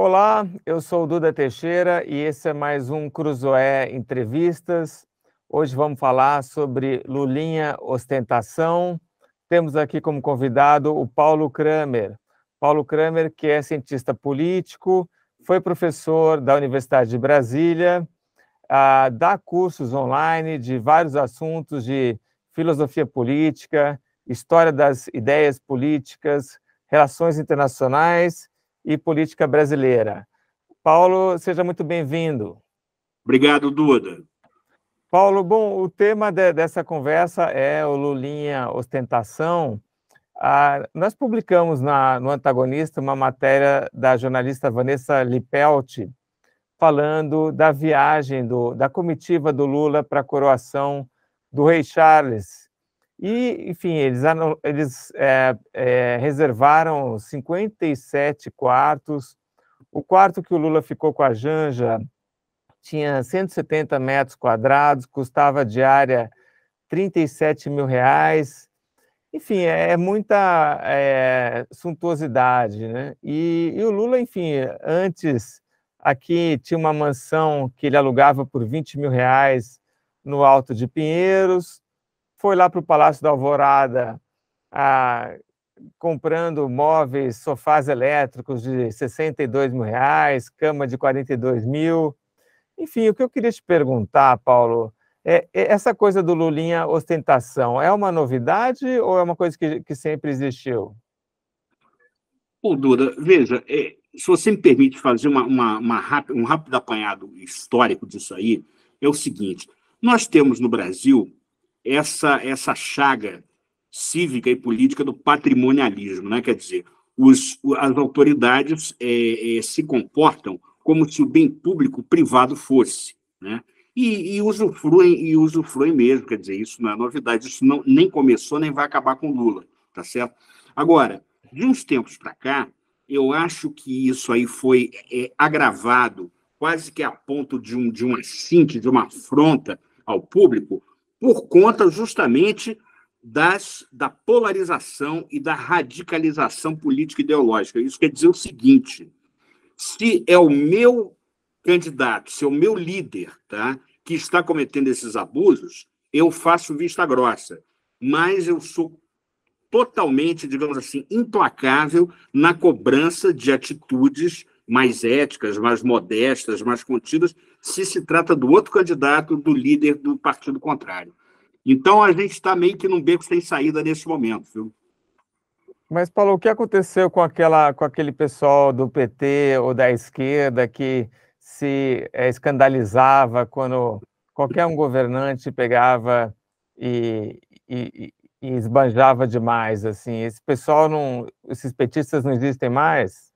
Olá, eu sou o Duda Teixeira e esse é mais um Cruzoé Entrevistas. Hoje vamos falar sobre Lulinha Ostentação. Temos aqui como convidado o Paulo Kramer. Paulo Kramer, que é cientista político, foi professor da Universidade de Brasília, ah, dá cursos online de vários assuntos de filosofia política, história das ideias políticas, relações internacionais e política brasileira. Paulo, seja muito bem-vindo. Obrigado, Duda. Paulo, bom, o tema de, dessa conversa é o Lulinha ostentação. Ah, nós publicamos na, no Antagonista uma matéria da jornalista Vanessa Lipelti falando da viagem do, da comitiva do Lula para a coroação do rei Charles e, enfim, eles, eles é, é, reservaram 57 quartos. O quarto que o Lula ficou com a Janja tinha 170 metros quadrados, custava diária 37 mil reais. Enfim, é, é muita é, suntuosidade. Né? E, e o Lula, enfim, antes aqui tinha uma mansão que ele alugava por 20 mil reais no Alto de Pinheiros foi lá para o Palácio da Alvorada, ah, comprando móveis, sofás elétricos de 62 mil reais, cama de 42 mil. Enfim, o que eu queria te perguntar, Paulo, é, é essa coisa do Lulinha ostentação é uma novidade ou é uma coisa que, que sempre existiu? Pô, Duda, veja, é, se você me permite fazer uma, uma, uma um rápido apanhado histórico disso aí, é o seguinte: nós temos no Brasil essa, essa chaga cívica e política do patrimonialismo, né? quer dizer, os, as autoridades é, é, se comportam como se o bem público privado fosse, né? E, e usufruem, e usufruem mesmo, quer dizer, isso não é novidade, isso não, nem começou nem vai acabar com Lula, tá certo? Agora, de uns tempos para cá, eu acho que isso aí foi é, agravado, quase que a ponto de, um, de uma cinte, de uma afronta ao público, por conta justamente das, da polarização e da radicalização política ideológica. Isso quer dizer o seguinte: se é o meu candidato, se é o meu líder, tá, que está cometendo esses abusos, eu faço vista grossa, mas eu sou totalmente, digamos assim, implacável na cobrança de atitudes mais éticas, mais modestas, mais contidas, se se trata do outro candidato, do líder do partido contrário. Então, a gente está meio que num beco sem saída nesse momento, viu? Mas, Paulo, o que aconteceu com, aquela, com aquele pessoal do PT ou da esquerda que se é, escandalizava quando qualquer um governante pegava e, e, e esbanjava demais, assim? Esse pessoal não... Esses petistas não existem mais?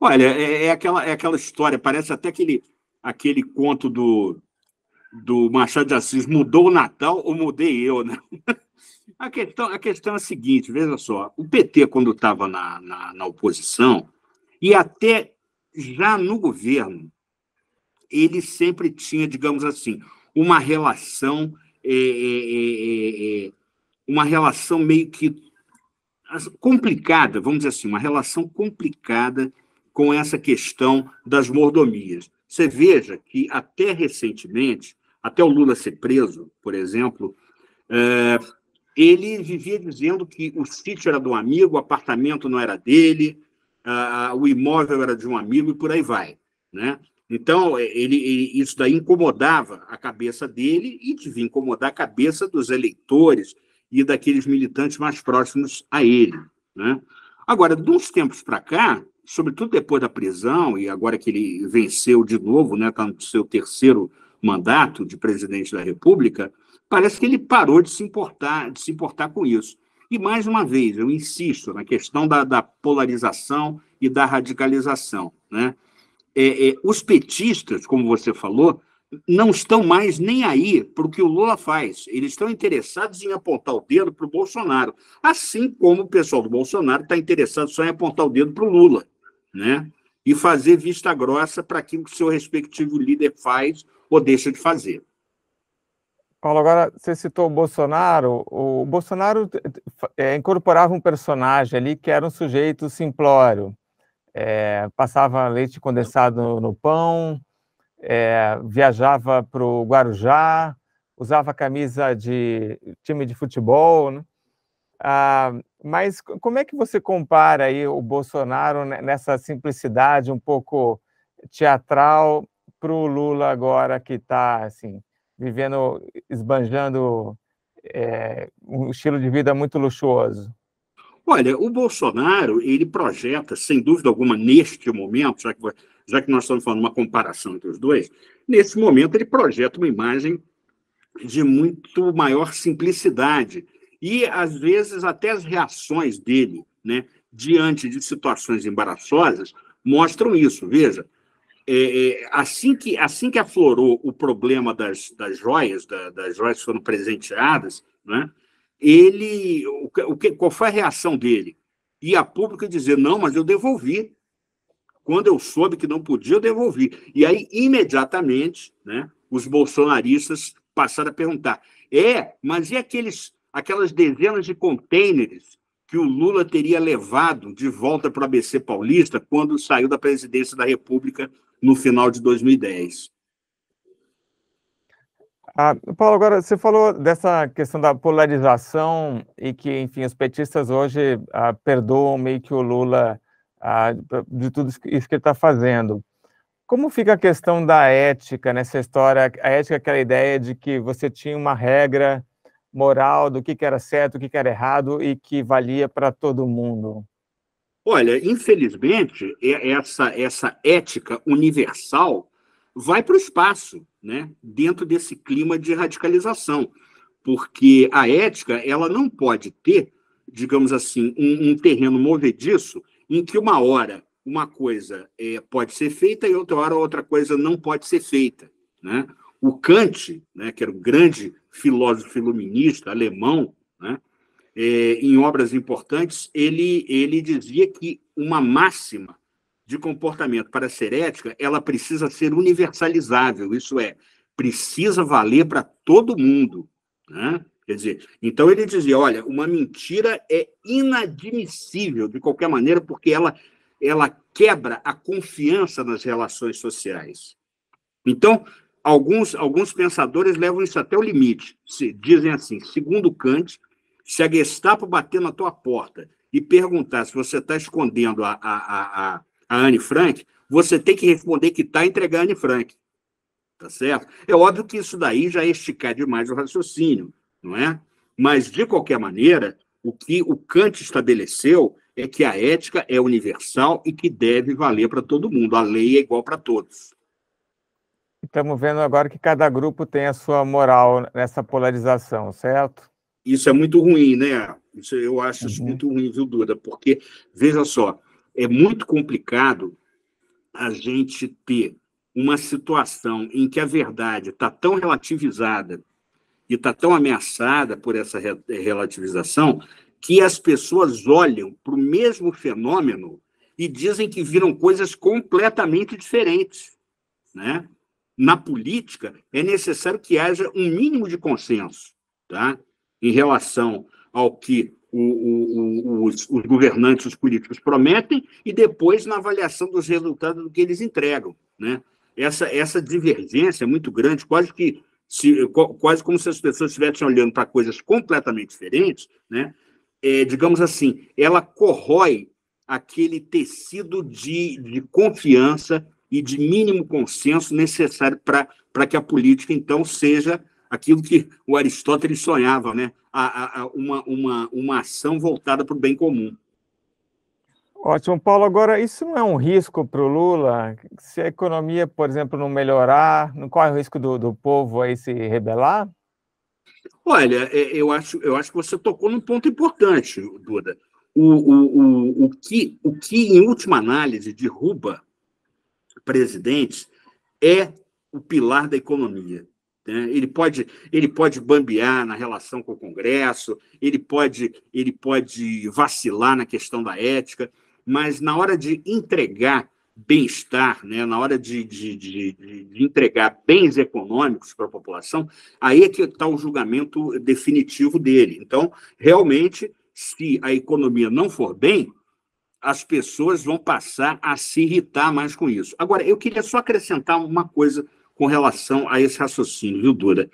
Olha, é, é, aquela, é aquela história, parece até aquele, aquele conto do, do Machado de Assis, mudou o Natal ou mudei eu, né? A questão, a questão é a seguinte, veja só, o PT, quando estava na, na, na oposição, e até já no governo, ele sempre tinha, digamos assim, uma relação, é, é, é, uma relação meio que complicada, vamos dizer assim, uma relação complicada com essa questão das mordomias. Você veja que até recentemente, até o Lula ser preso, por exemplo, é, ele vivia dizendo que o sítio era do amigo, o apartamento não era dele, a, o imóvel era de um amigo e por aí vai. Né? Então, é, ele, ele, isso daí incomodava a cabeça dele e devia incomodar a cabeça dos eleitores e daqueles militantes mais próximos a ele. Né? Agora, de uns tempos para cá, sobretudo depois da prisão, e agora que ele venceu de novo, né, está no seu terceiro mandato de presidente da República, parece que ele parou de se importar, de se importar com isso. E, mais uma vez, eu insisto na questão da, da polarização e da radicalização. Né? É, é, os petistas, como você falou, não estão mais nem aí para o que o Lula faz. Eles estão interessados em apontar o dedo para o Bolsonaro, assim como o pessoal do Bolsonaro está interessado só em apontar o dedo para o Lula né? e fazer vista grossa para aquilo que o seu respectivo líder faz ou deixa de fazer. Paulo, agora você citou o Bolsonaro. O Bolsonaro é, incorporava um personagem ali que era um sujeito simplório. É, passava leite condensado no pão, é, viajava para o Guarujá, usava camisa de time de futebol. Né? Ah, mas como é que você compara aí o Bolsonaro nessa simplicidade um pouco teatral para o Lula agora que está assim vivendo, esbanjando é, um estilo de vida muito luxuoso? Olha, o Bolsonaro ele projeta, sem dúvida alguma, neste momento, já que, já que nós estamos falando uma comparação entre os dois, nesse momento ele projeta uma imagem de muito maior simplicidade e, às vezes, até as reações dele né, diante de situações embaraçosas mostram isso. Veja, é, é, assim, que, assim que aflorou o problema das, das joias, da, das joias que foram presenteadas, né, ele, o, o que, qual foi a reação dele? E a público dizer, não, mas eu devolvi. Quando eu soube que não podia, eu devolvi. E aí, imediatamente, né, os bolsonaristas passaram a perguntar, é, mas e aqueles aquelas dezenas de contêineres que o Lula teria levado de volta para o ABC Paulista quando saiu da presidência da República no final de 2010. Ah, Paulo, agora você falou dessa questão da polarização e que, enfim, os petistas hoje ah, perdoam meio que o Lula ah, de tudo isso que ele está fazendo. Como fica a questão da ética nessa história? A ética, é aquela ideia de que você tinha uma regra moral do que, que era certo, o que, que era errado e que valia para todo mundo? Olha, infelizmente, é, essa, essa ética universal vai para o espaço, né? dentro desse clima de radicalização, porque a ética ela não pode ter, digamos assim, um, um terreno movediço em que uma hora uma coisa é, pode ser feita e outra hora outra coisa não pode ser feita. Né? O Kant, né, que era um grande filósofo iluminista alemão, né, é, em obras importantes, ele, ele dizia que uma máxima de comportamento para ser ética, ela precisa ser universalizável, isso é, precisa valer para todo mundo. Né? Quer dizer, então ele dizia: olha, uma mentira é inadmissível de qualquer maneira, porque ela, ela quebra a confiança nas relações sociais. Então, alguns, alguns pensadores levam isso até o limite. Se, dizem assim: segundo Kant, se a Gestapo bater na tua porta e perguntar se você está escondendo a, a, a, a Anne Frank, você tem que responder que está entregando a Anne Frank. Tá certo? É óbvio que isso daí já é esticar demais o raciocínio, não é? Mas, de qualquer maneira, o que o Kant estabeleceu é que a ética é universal e que deve valer para todo mundo. A lei é igual para todos. Estamos vendo agora que cada grupo tem a sua moral nessa polarização, certo? Isso é muito ruim, né? Isso, eu acho uhum. isso muito ruim, viu, Duda? Porque, veja só, é muito complicado a gente ter uma situação em que a verdade está tão relativizada e está tão ameaçada por essa relativização que as pessoas olham para o mesmo fenômeno e dizem que viram coisas completamente diferentes, né? na política, é necessário que haja um mínimo de consenso tá? em relação ao que o, o, o, os, os, governantes, os políticos prometem, e depois na avaliação dos resultados do que eles entregam. Né? Essa, essa divergência é muito grande, quase que se, quase como se as pessoas estivessem olhando para coisas completamente diferentes, né? É, digamos assim, ela corrói aquele tecido de, de confiança e de mínimo consenso necessário para que a política, então, seja aquilo que o Aristóteles sonhava, né? A, a, a uma, uma, uma ação voltada para o bem comum. Ótimo, Paulo. Agora, isso não é um risco para o Lula? Se a economia, por exemplo, não melhorar, não corre o risco do, do povo aí se rebelar? Olha, é, eu acho, eu acho que você tocou num ponto importante, Duda. O, o, o, o, que, o que, em última análise, derruba presidente é o pilar da economia. Né? Ele, pode, ele pode bambear na relação com o Congresso, ele pode, ele pode vacilar na questão da ética, mas na hora de entregar bem-estar, né? na hora de, de, de, de entregar bens econômicos para a população, aí é que está o julgamento definitivo dele. Então, realmente, se a economia não for bem, as pessoas vão passar a se irritar mais com isso. Agora, eu queria só acrescentar uma coisa com relação a esse raciocínio, viu, Dura?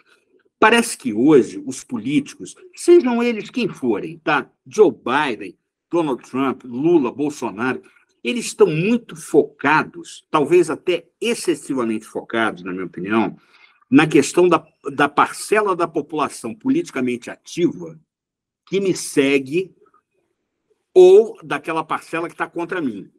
Parece que hoje os políticos, sejam eles quem forem, tá? Joe Biden, Donald Trump, Lula, Bolsonaro, eles estão muito focados, talvez até excessivamente focados, na minha opinião, na questão da, da parcela da população politicamente ativa que me segue ou daquela parcela que está contra mim.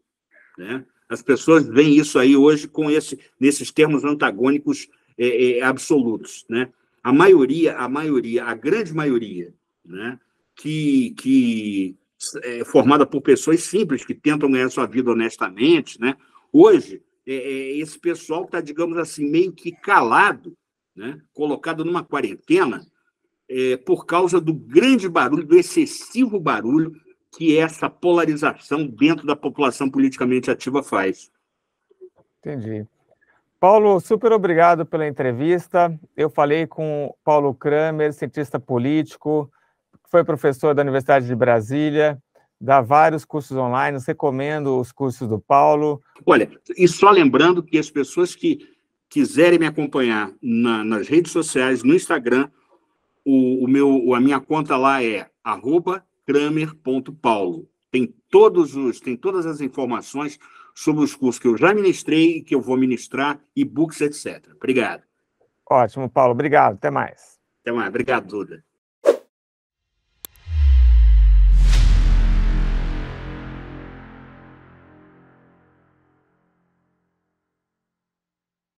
Né? As pessoas veem isso aí hoje com esse, nesses termos antagônicos é, é, absolutos. Né? A maioria, a maioria, a grande maioria, né? que, que é formada por pessoas simples que tentam ganhar sua vida honestamente, né? hoje é, é esse pessoal está, digamos assim, meio que calado, né? colocado numa quarentena, é, por causa do grande barulho, do excessivo barulho que essa polarização dentro da população politicamente ativa faz. Entendi. Paulo, super obrigado pela entrevista. Eu falei com Paulo Kramer, cientista político, foi professor da Universidade de Brasília, dá vários cursos online, recomendo os cursos do Paulo. Olha, e só lembrando que as pessoas que quiserem me acompanhar na, nas redes sociais, no Instagram, o, o meu, a minha conta lá é arroba kramer.paulo. Tem todos os, tem todas as informações sobre os cursos que eu já ministrei, que eu vou ministrar, e-books, etc. Obrigado. Ótimo, Paulo. Obrigado. Até mais. Até mais. Obrigado, Duda.